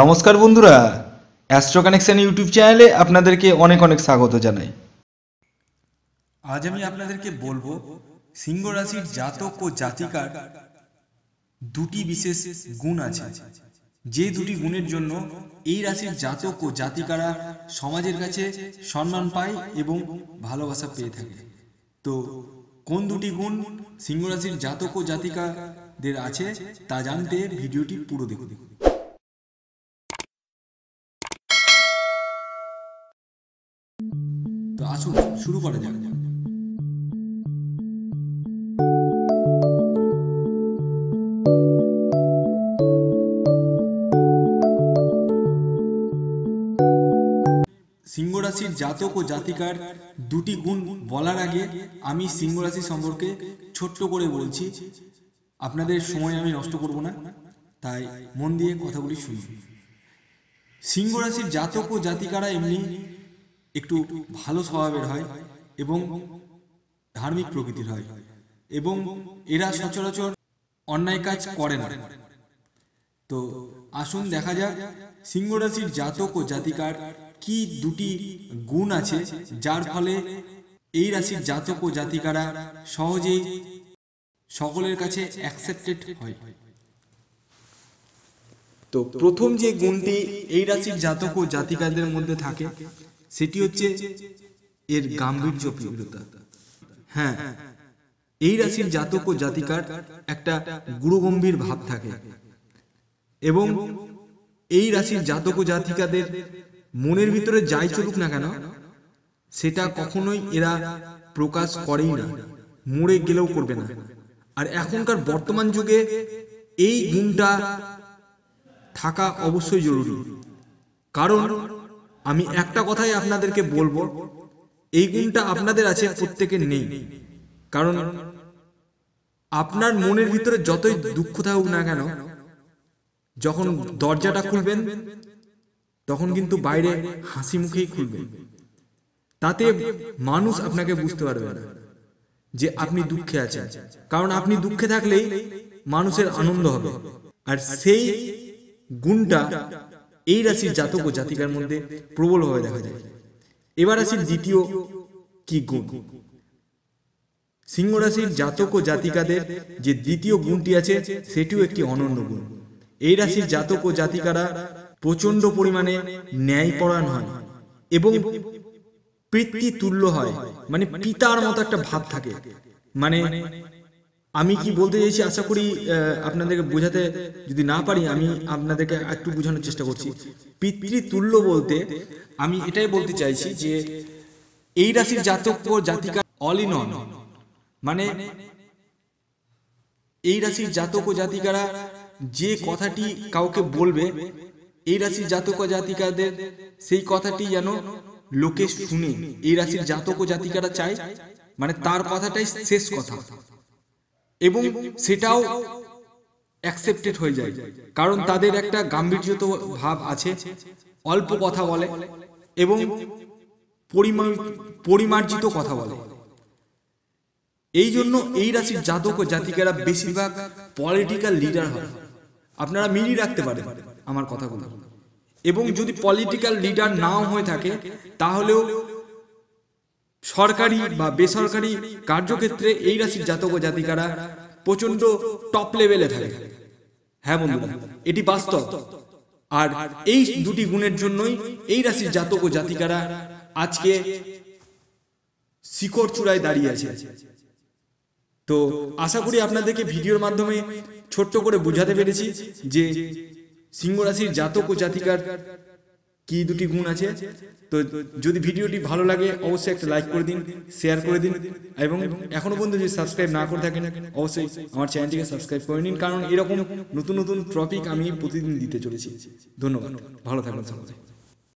নমস্কার বন্ধুরা astro connection YouTube চ্যানেলে আপনাদেরকে অনেক অনেক স্বাগত জানাই আজ আমি আপনাদেরকে বলবো সিংহ রাশির জাতক ও জাতিকার দুটি বিশেষ গুণ আছে যে দুটি গুণের জন্য এই রাশির জাতক ও জাতিকারা সমাজের কাছে সম্মান পায় এবং ভালোবাসা পেয়ে থাকে তো কোন দুটি গুণ সিংহ রাশির জাতক ও জাতিকাদের আছে তা জানতে ভিডিওটি পুরো দেখুন তো আসুন শুরু করা যাক সিংহ রাশির জাতক ও জাতিকার দুটি গুণ বলার আগে আমি সিংহ রাশি সম্পর্কে ছোট্ট করে বলছি আপনাদের সময় আমি নষ্ট করব না তাই মন দিয়ে কথাগুলি শুনি সিংহ রাশির জাতক ও জাতিকারা এমনি একটু ভালো স্বভাবের হয় এবং ধার্মিক প্রকৃতির হয় এবং এরা সচরাচর অন্যায় কাজ করে না তো আসুন দেখা যাক সিংহরাশির জাতক ও জাতিকার কি দুটি গুণ আছে যার ফলে এই রাশির জাতক ও জাতিকারা সহজেই সকলের কাছে অ্যাকসেপ্টেড হয় তো প্রথম যে গুণটি এই রাশির জাতক ও জাতিকাদের মধ্যে থাকে সেটি হচ্ছে এর গাম্ভীর্য প্রিয়তা হ্যাঁ এই রাশির জাতক ও জাতিকার একটা গুরুগম্ভীর ভাব থাকে এবং এই রাশির জাতক ও জাতিকাদের মনের ভিতরে যাই চলুক না কেন সেটা কখনোই এরা প্রকাশ করেই না মরে গেলেও করবে না আর এখনকার বর্তমান যুগে এই গুণটা থাকা অবশ্যই জরুরি কারণ আমি একটা কথাই আপনাদেরকে বলবো এই গুণটা আপনাদের আছে প্রত্যেকের নেই কারণ আপনার মনের ভিতরে যতই দুঃখ থাকুক না কেন যখন দরজাটা খুলবেন তখন কিন্তু বাইরে হাসি মুখেই খুলবেন তাতে মানুষ আপনাকে বুঝতে পারবে না যে আপনি দুঃখে আছেন কারণ আপনি দুঃখে থাকলেই মানুষের আনন্দ হবে আর সেই গুণটা এই রাশির জাতক ও জাতিকার মধ্যে প্রবলভাবে দেখা যায় এবার আসি দ্বিতীয় কি গুণ সিংহ রাশির জাতক ও জাতিকাদের যে দ্বিতীয় গুণটি আছে সেটিও একটি অনন্য গুণ এই রাশির জাতক ও জাতিকারা প্রচণ্ড পরিমাণে ন্যায়পরায়ণ হয় এবং পিতৃতুল্য হয় মানে পিতার মতো একটা ভাব থাকে মানে আমি কি বলতে চাইছি আশা করি আপনাদেরকে বোঝাতে যদি না পারি আমি আপনাদেরকে একটু বোঝানোর চেষ্টা করছি পিতৃতুল্য বলতে আমি এটাই বলতে চাইছি যে এই রাশির জাতক ও জাতিকা অল ইন অন মানে এই রাশির জাতক ও জাতিকারা যে কথাটি কাউকে বলবে এই রাশির জাতক ও জাতিকাদের সেই কথাটি যেন লোকে শুনে এই রাশির জাতক ও জাতিকারা চায় মানে, মানে তার কথাটাই শেষ কথা এবং সেটাও অ্যাকসেপ্টেড হয়ে যায় কারণ তাদের একটা গাম্ভীর্যত ভাব আছে অল্প কথা বলে এবং পরিমার্জিত কথা বলে এই জন্য এই রাশির জাতক ও জাতিকারা বেশিরভাগ পলিটিক্যাল লিডার হয় আপনারা মিলিয়ে রাখতে পারেন আমার কথাগুলো এবং যদি পলিটিক্যাল লিডার নাও হয়ে থাকে তাহলেও সরকারি বা বেসরকারি কার্যক্ষেত্রে এই রাশির জাতক ও জাতিকারা প্রচন্ড টপ লেভেলে থাকে হ্যাঁ বন্ধুরা এটি বাস্তব আর এই দুটি গুণের জন্যই এই রাশির জাতক ও জাতিকারা আজকে শিকড় চূড়ায় দাঁড়িয়ে আছে তো আশা করি আপনাদেরকে ভিডিওর মাধ্যমে ছোট্ট করে বুঝাতে পেরেছি যে সিংহ রাশির জাতক ও জাতিকার কি দুটি গুণ আছে তো যদি ভিডিওটি ভালো লাগে অবশ্যই একটা লাইক করে দিন শেয়ার করে দিন এবং এখনও পর্যন্ত যদি সাবস্ক্রাইব না করে থাকেন অবশ্যই আমার চ্যানেলটিকে সাবস্ক্রাইব করে নিন কারণ এরকম নতুন নতুন টপিক আমি প্রতিদিন দিতে চলেছি ধন্যবাদ ভালো থাকবেন সবাই